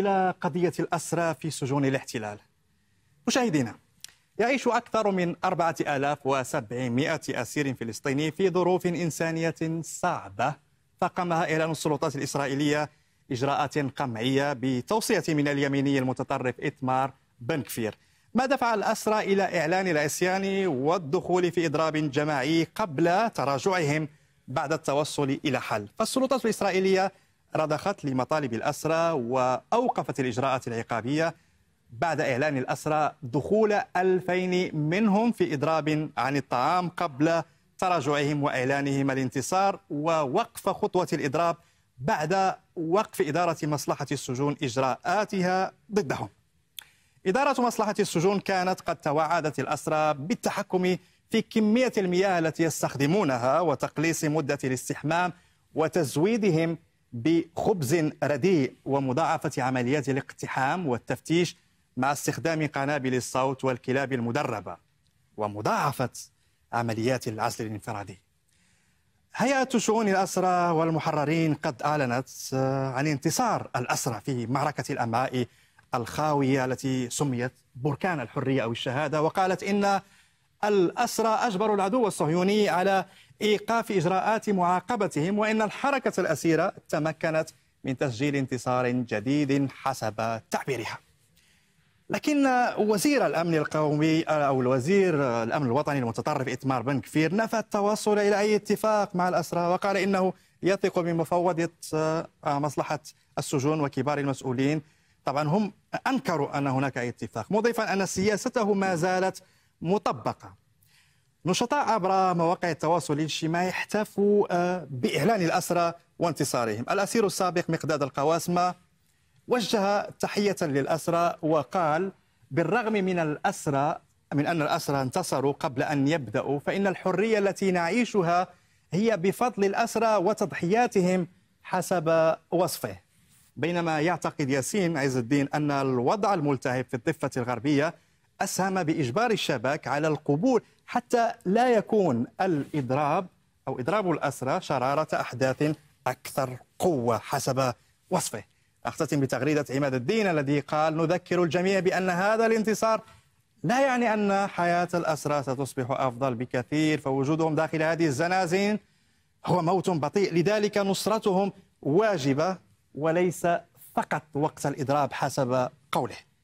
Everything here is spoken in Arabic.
إلى قضية الأسرى في سجون الاحتلال مشاهدينا يعيش أكثر من 4700 أسير فلسطيني في ظروف إنسانية صعبة فقمها إعلان السلطات الإسرائيلية إجراءات قمعية بتوصية من اليميني المتطرف إتمار بنكفير ما دفع الأسرى إلى إعلان العصيان والدخول في إضراب جماعي قبل تراجعهم بعد التوصل إلى حل فالسلطات الإسرائيلية رضخت لمطالب الأسرى وأوقفت الإجراءات العقابية بعد إعلان الأسرى دخول ألفين منهم في إضراب عن الطعام قبل تراجعهم وإعلانهم الانتصار ووقف خطوة الإضراب بعد وقف إدارة مصلحة السجون إجراءاتها ضدهم إدارة مصلحة السجون كانت قد توعدت الأسرى بالتحكم في كمية المياه التي يستخدمونها وتقليص مدة الاستحمام وتزويدهم بخبز رديء ومضاعفة عمليات الاقتحام والتفتيش مع استخدام قنابل الصوت والكلاب المدربة ومضاعفة عمليات العزل الانفرادي هيئة شؤون الأسرى والمحررين قد أعلنت آه، عن انتصار الأسرى في معركة الأماء الخاوية التي سميت بركان الحرية أو الشهادة وقالت إن الأسرى أجبروا العدو الصهيوني على إيقاف إجراءات معاقبتهم وإن الحركة الأسيرة تمكنت من تسجيل انتصار جديد حسب تعبيرها لكن وزير الامن القومي او الوزير الامن الوطني المتطرف اتمار بن كفير نفى التوصل الى اي اتفاق مع الاسرى وقال انه يثق بمفوضه مصلحه السجون وكبار المسؤولين طبعا هم انكروا ان هناك اي اتفاق مضيفا ان سياسته ما زالت مطبقة نشطاء عبر مواقع التواصل الاجتماعي احتفوا آه، بإعلان الأسرى وانتصارهم الأسير السابق مقداد القواسمة وجه تحية للأسرى وقال بالرغم من الأسرى من أن الأسرى انتصروا قبل أن يبدأوا فإن الحرية التي نعيشها هي بفضل الأسرى وتضحياتهم حسب وصفه بينما يعتقد ياسين عز الدين أن الوضع الملتهب في الضفة الغربية أسهم بإجبار الشباك على القبول حتى لا يكون الإضراب أو إضراب الأسرى شرارة أحداث أكثر قوة حسب وصفه أختتم بتغريدة عماد الدين الذي قال نذكر الجميع بأن هذا الانتصار لا يعني أن حياة الأسرى ستصبح أفضل بكثير فوجودهم داخل هذه الزنازين هو موت بطيء لذلك نصرتهم واجبة وليس فقط وقت الإضراب حسب قوله